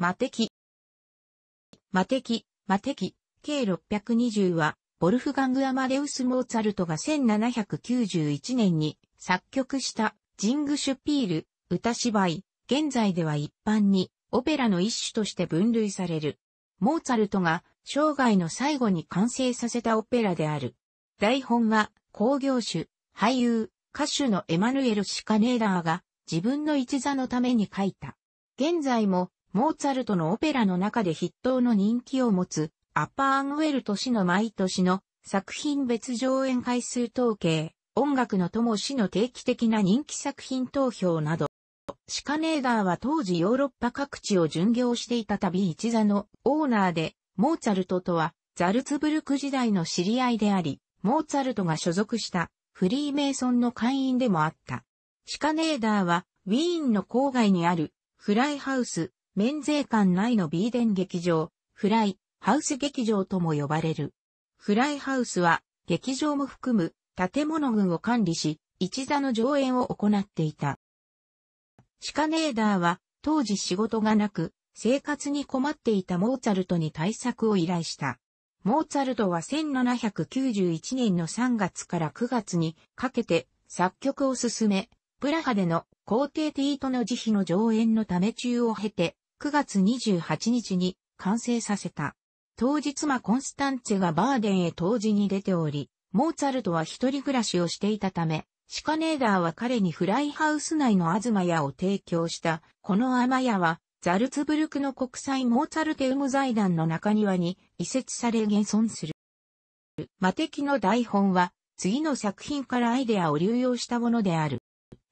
魔敵。魔敵、魔敵、計620は、ボルフガング・アマデウス・モーツァルトが1791年に作曲したジング・シュピール、歌芝居、現在では一般にオペラの一種として分類される。モーツァルトが生涯の最後に完成させたオペラである。台本は工業種、俳優、歌手のエマヌエル・シカネーラーが自分の一座のために書いた。現在もモーツァルトのオペラの中で筆頭の人気を持つ、アッパーアンウェルト氏の毎年の作品別上演回数統計、音楽の友氏の定期的な人気作品投票など、シカネーダーは当時ヨーロッパ各地を巡業していた旅一座のオーナーで、モーツァルトとはザルツブルク時代の知り合いであり、モーツァルトが所属したフリーメイソンの会員でもあった。シカネーダーはウィーンの郊外にあるフライハウス免税館内のビーデン劇場、フライ、ハウス劇場とも呼ばれる。フライハウスは、劇場も含む建物群を管理し、一座の上演を行っていた。シカネーダーは、当時仕事がなく、生活に困っていたモーツァルトに対策を依頼した。モーツァルトは1791年の3月から9月にかけて作曲を進め、プラハでの皇帝ティートの慈悲の上演のため中を経て、9月28日に完成させた。当日マコンスタンツェがバーデンへ当時に出ており、モーツァルトは一人暮らしをしていたため、シカネーダーは彼にフライハウス内のアズマ屋を提供した。このアマ屋は、ザルツブルクの国際モーツァルテウム財団の中庭に移設され現存する。魔キの台本は、次の作品からアイデアを流用したものである。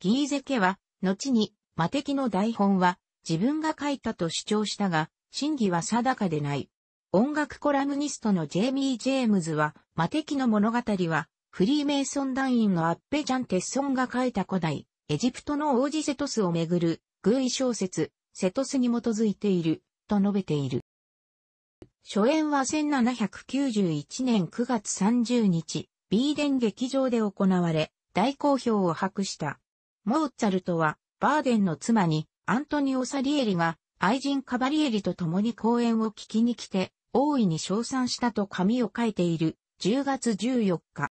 ギーゼ家は、後に、魔キの台本は、自分が書いたと主張したが、真偽は定かでない。音楽コラムニストのジェイミー・ジェームズは、魔敵の物語は、フリーメイソン団員のアッペジャン・テッソンが書いた古代、エジプトの王子セトスをめぐる、偶意小説、セトスに基づいている、と述べている。初演は1791年9月30日、ビーデン劇場で行われ、大好評を博した。モーツァルトは、バーデンの妻に、アントニオ・サリエリが愛人カバリエリと共に講演を聞きに来て、大いに称賛したと紙を書いている10月14日。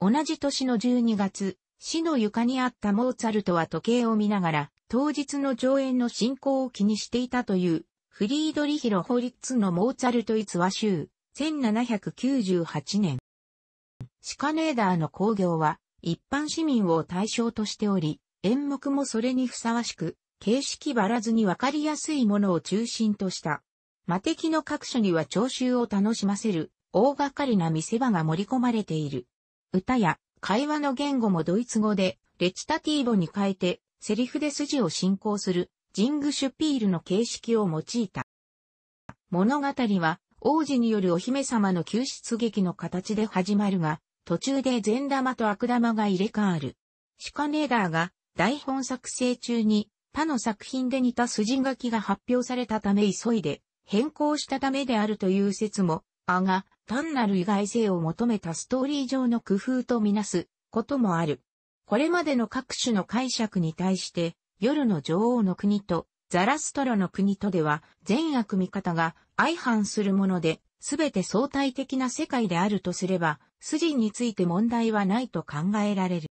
同じ年の12月、死の床にあったモーツァルトは時計を見ながら、当日の上演の進行を気にしていたという、フリードリヒロ・ホリッツのモーツァルト逸話集、1798年。シカネーダーの工業は、一般市民を対象としており、演目もそれにふさわしく、形式ばらずにわかりやすいものを中心とした。魔敵の各所には聴衆を楽しませる、大がかりな見せ場が盛り込まれている。歌や会話の言語もドイツ語で、レチタティーボに変えて、セリフで筋を進行する、ジングシュピールの形式を用いた。物語は、王子によるお姫様の救出劇の形で始まるが、途中で善玉と悪玉が入れ替わる。シカネーダーが台本作成中に、他の作品で似た筋書きが発表されたため急いで変更したためであるという説も、あが、単なる意外性を求めたストーリー上の工夫とみなすこともある。これまでの各種の解釈に対して、夜の女王の国とザラストロの国とでは善悪味方が相反するもので、すべて相対的な世界であるとすれば、筋について問題はないと考えられる。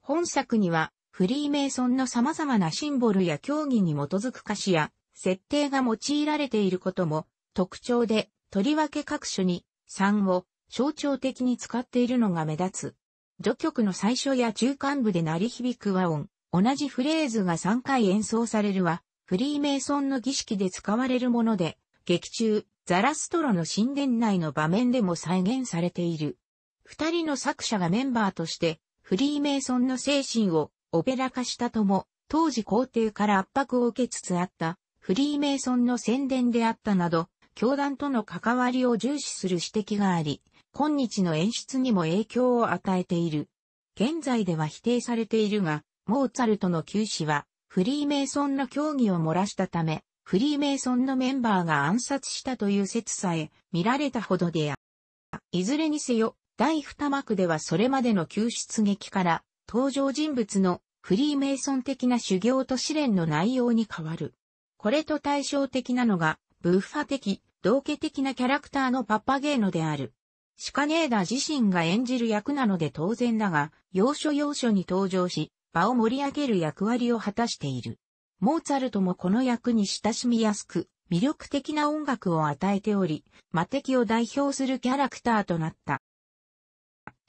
本作には、フリーメイソンの様々なシンボルや競技に基づく歌詞や、設定が用いられていることも特徴で、とりわけ各所に3を象徴的に使っているのが目立つ。序曲の最初や中間部で鳴り響く和音、同じフレーズが3回演奏されるは、フリーメイソンの儀式で使われるもので、劇中、ザラストロの神殿内の場面でも再現されている。二人の作者がメンバーとしてフリーメイソンの精神をオペラ化したとも、当時皇帝から圧迫を受けつつあったフリーメイソンの宣伝であったなど、教団との関わりを重視する指摘があり、今日の演出にも影響を与えている。現在では否定されているが、モーツァルトの旧死は、フリーメイソンの教義を漏らしたため、フリーメイソンのメンバーが暗殺したという説さえ見られたほどであ。いずれにせよ、第二幕ではそれまでの救出劇から登場人物のフリーメイソン的な修行と試練の内容に変わる。これと対照的なのが、ブッファ的、道化的なキャラクターのパパゲーノである。シカネーダ自身が演じる役なので当然だが、要所要所に登場し、場を盛り上げる役割を果たしている。モーツァルトもこの役に親しみやすく、魅力的な音楽を与えており、魔敵を代表するキャラクターとなった。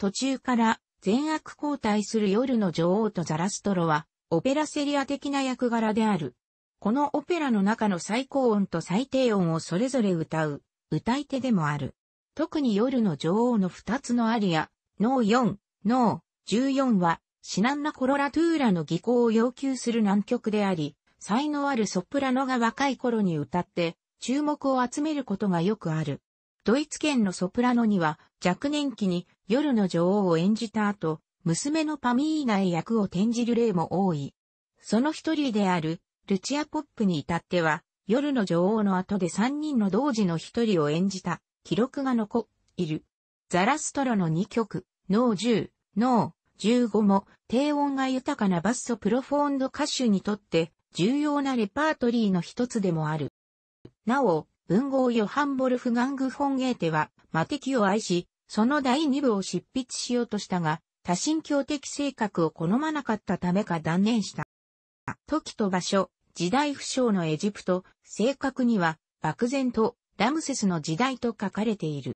途中から善悪交代する夜の女王とザラストロは、オペラセリア的な役柄である。このオペラの中の最高音と最低音をそれぞれ歌う、歌い手でもある。特に夜の女王の二つのアリア、ノー4、ノー14は、至難なコロラトゥーラの技巧を要求する難曲であり、才能あるソプラノが若い頃に歌って、注目を集めることがよくある。ドイツ圏のソプラノには若年期に夜の女王を演じた後、娘のパミーナへ役を転じる例も多い。その一人であるルチア・ポップに至っては、夜の女王の後で三人の同時の一人を演じた記録が残いる。ザラストロの二曲、ノー10、ノー15も低音が豊かなバッソプロフォンド歌手にとって重要なレパートリーの一つでもある。なお、文豪ヨハン・ボルフガング・フォンゲーテは、魔敵を愛し、その第二部を執筆しようとしたが、多神教的性格を好まなかったためか断念した。時と場所、時代不詳のエジプト、正確には、漠然と、ラムセスの時代と書かれている。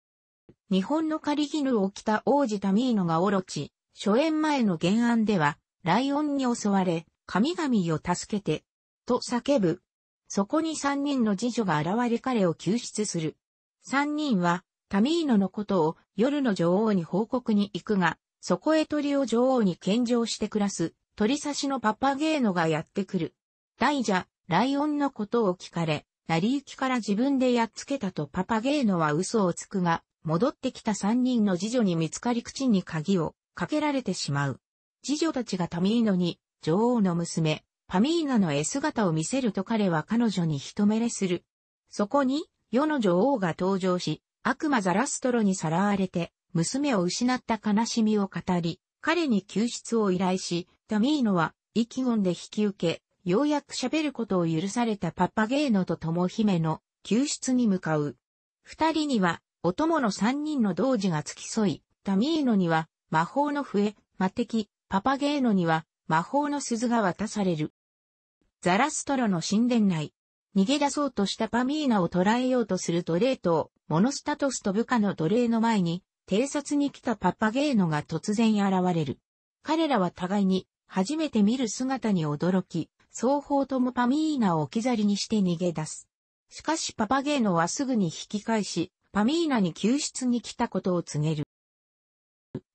日本の狩り絹を着た王子タミーノがオロチ、初演前の原案では、ライオンに襲われ、神々を助けて、と叫ぶそこに三人の次女が現れ彼を救出する。三人は、タミーノのことを夜の女王に報告に行くが、そこへ鳥を女王に献上して暮らす、鳥刺しのパパゲーノがやってくる。大蛇、ライオンのことを聞かれ、成り行きから自分でやっつけたとパパゲーノは嘘をつくが、戻ってきた三人の次女に見つかり口に鍵をかけられてしまう。次女たちがタミーノに、女王の娘、パミーナの絵姿を見せると彼は彼女に一目れする。そこに、世の女王が登場し、悪魔ザラストロにさらわれて、娘を失った悲しみを語り、彼に救出を依頼し、タミーノは、意気込んで引き受け、ようやく喋ることを許されたパパゲーノと友姫の救出に向かう。二人には、お供の三人の同時が付き添い、タミーノには、魔法の笛、魔敵、パパゲーノには、魔法の鈴が渡される。ザラストロの神殿内、逃げ出そうとしたパミーナを捕らえようとする奴隷と、モノスタトスと部下の奴隷の前に、偵察に来たパパゲーノが突然現れる。彼らは互いに、初めて見る姿に驚き、双方ともパミーナを置き去りにして逃げ出す。しかしパパゲーノはすぐに引き返し、パミーナに救出に来たことを告げる。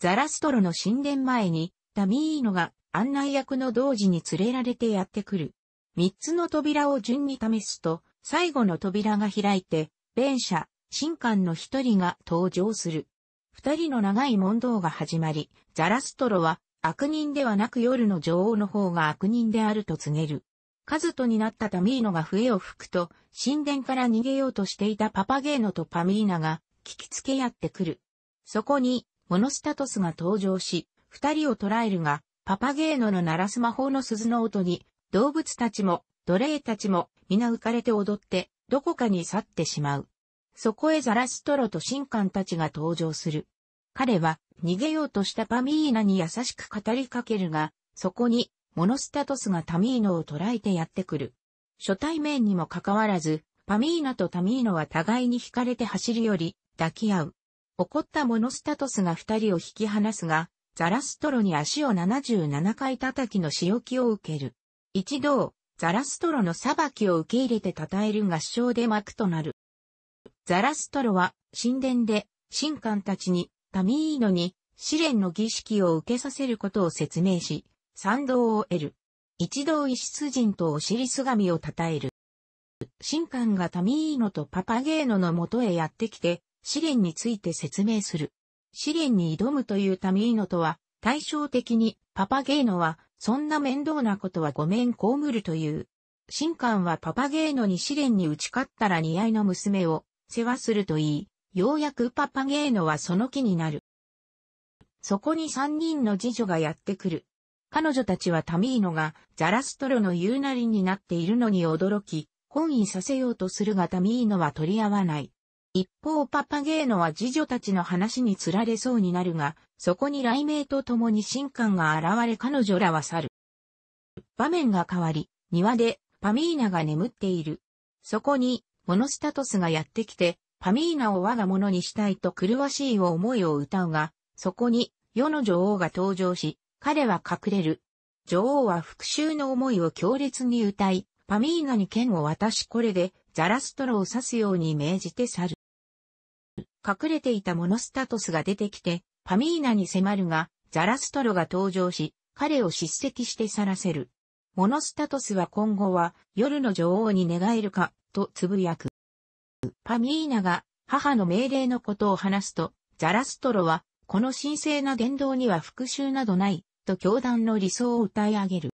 ザラストロの神殿前に、ダミーノが案内役の同時に連れられてやってくる。三つの扉を順に試すと、最後の扉が開いて、弁者、神官の一人が登場する。二人の長い問答が始まり、ザラストロは悪人ではなく夜の女王の方が悪人であると告げる。カズトになったタミーノが笛を吹くと、神殿から逃げようとしていたパパゲーノとパミーナが、聞きつけやってくる。そこに、モノスタトスが登場し、二人を捕らえるが、パパゲーノの鳴らす魔法の鈴の音に、動物たちも、奴隷たちも、皆浮かれて踊って、どこかに去ってしまう。そこへザラストロと神官たちが登場する。彼は、逃げようとしたパミーナに優しく語りかけるが、そこに、モノスタトスがタミーノを捕らえてやってくる。初対面にもかかわらず、パミーナとタミーノは互いに惹かれて走るより、抱き合う。怒ったモノスタトスが二人を引き離すが、ザラストロに足を77回叩きの仕置きを受ける。一同、ザラストロの裁きを受け入れて称える合唱で幕となる。ザラストロは、神殿で、神官たちに、タミーノに、試練の儀式を受けさせることを説明し、賛同を得る。一同一出人とお尻すがみを称える。神官がタミーノとパパゲーノのとへやってきて、試練について説明する。試練に挑むというタミーノとは、対照的にパパゲーノはそんな面倒なことはごめんこむるという。新官はパパゲーノに試練に打ち勝ったら似合いの娘を世話するといい、ようやくパパゲーノはその気になる。そこに三人の次女がやってくる。彼女たちはタミーノがザラストロの言うなりになっているのに驚き、婚意させようとするがタミーノは取り合わない。一方パパゲーノは次女たちの話につられそうになるが、そこに雷鳴と共に神官が現れ彼女らは去る。場面が変わり、庭でパミーナが眠っている。そこに、モノスタトスがやってきて、パミーナを我が物にしたいと狂わしい思いを歌うが、そこに、世の女王が登場し、彼は隠れる。女王は復讐の思いを強烈に歌い、パミーナに剣を渡しこれで、ザラストロを刺すように命じて去る。隠れていたモノスタトスが出てきて、パミーナに迫るが、ザラストロが登場し、彼を叱責して去らせる。モノスタトスは今後は夜の女王に寝返るか、と呟く。パミーナが母の命令のことを話すと、ザラストロは、この神聖な言動には復讐などない、と教団の理想を歌い上げる。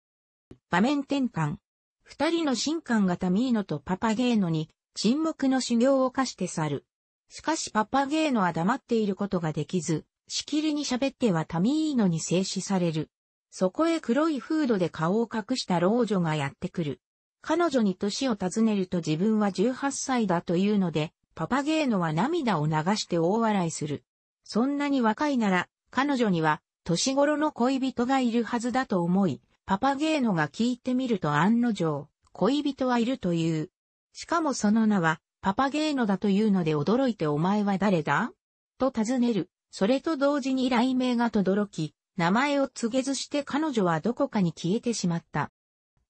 場面転換。二人の神官がタミーノとパパゲーノに沈黙の修行を課して去る。しかしパパゲーノは黙っていることができず、しきりに喋ってはタミーノに制止される。そこへ黒いフードで顔を隠した老女がやってくる。彼女に歳を尋ねると自分は18歳だというので、パパゲーノは涙を流して大笑いする。そんなに若いなら、彼女には、年頃の恋人がいるはずだと思い、パパゲーノが聞いてみると案の定、恋人はいるという。しかもその名は、パパゲーノだというので驚いてお前は誰だと尋ねる。それと同時に雷頼名が轟き、名前を告げずして彼女はどこかに消えてしまった。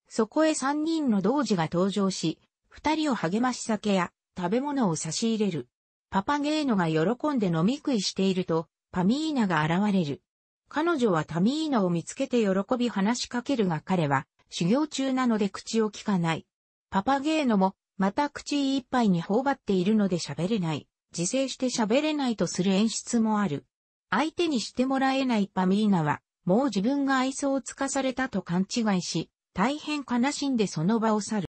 そこへ三人の童子が登場し、二人を励まし酒や食べ物を差し入れる。パパゲーノが喜んで飲み食いしていると、パミーナが現れる。彼女はタミーナを見つけて喜び話しかけるが彼は修行中なので口を聞かない。パパゲーノもまた口いっぱいに頬張っているので喋れない、自制して喋れないとする演出もある。相手にしてもらえないパミーナは、もう自分が愛想をつかされたと勘違いし、大変悲しんでその場を去る。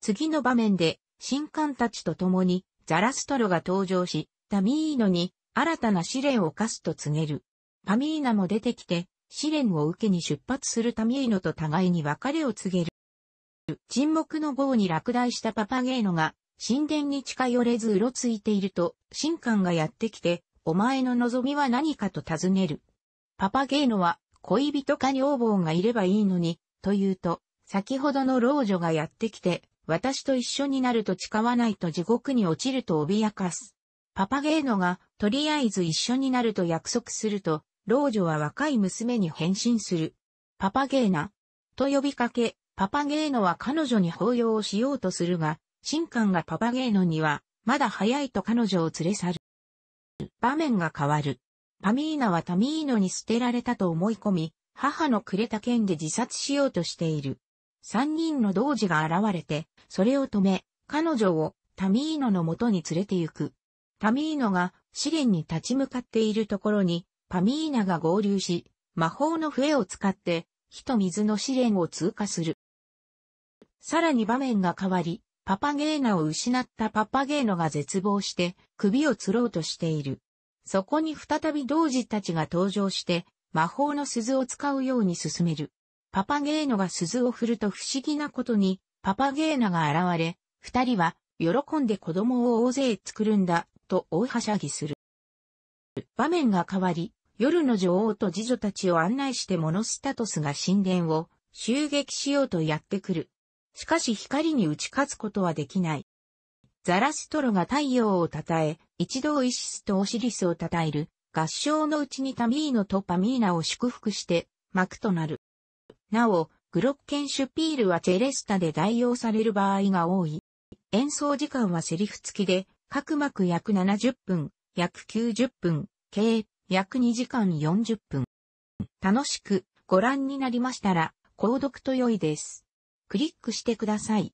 次の場面で、新官たちと共に、ザラストロが登場し、タミーノに新たな試練を課すと告げる。パミーナも出てきて、試練を受けに出発するタミーノと互いに別れを告げる。沈黙の号に落第したパパゲーノが、神殿に近寄れずうろついていると、神官がやってきて、お前の望みは何かと尋ねる。パパゲーノは、恋人か女房がいればいいのに、と言うと、先ほどの老女がやってきて、私と一緒になると誓わないと地獄に落ちると脅かす。パパゲーノが、とりあえず一緒になると約束すると、老女は若い娘に変身する。パパゲーナ、と呼びかけ、パパゲーノは彼女に抱擁をしようとするが、神官がパパゲーノには、まだ早いと彼女を連れ去る。場面が変わる。パミーナはタミーノに捨てられたと思い込み、母のくれた剣で自殺しようとしている。三人の童子が現れて、それを止め、彼女をタミーノの元に連れて行く。タミーノが試練に立ち向かっているところに、パミーナが合流し、魔法の笛を使って、火と水の試練を通過する。さらに場面が変わり、パパゲーナを失ったパパゲーノが絶望して首を吊ろうとしている。そこに再び同時たちが登場して魔法の鈴を使うように進める。パパゲーノが鈴を振ると不思議なことにパパゲーナが現れ、二人は喜んで子供を大勢作るんだと大はしゃぎする。場面が変わり、夜の女王と次女たちを案内してモノスタトスが神殿を襲撃しようとやってくる。しかし光に打ち勝つことはできない。ザラストロが太陽を称え、一度イシスとオシリスを称える、合唱のうちにタミーノとパミーナを祝福して、幕となる。なお、グロッケンシュピールはチェレスタで代用される場合が多い。演奏時間はセリフ付きで、各幕約70分、約90分、計約2時間40分。楽しくご覧になりましたら、購読と良いです。クリックしてください。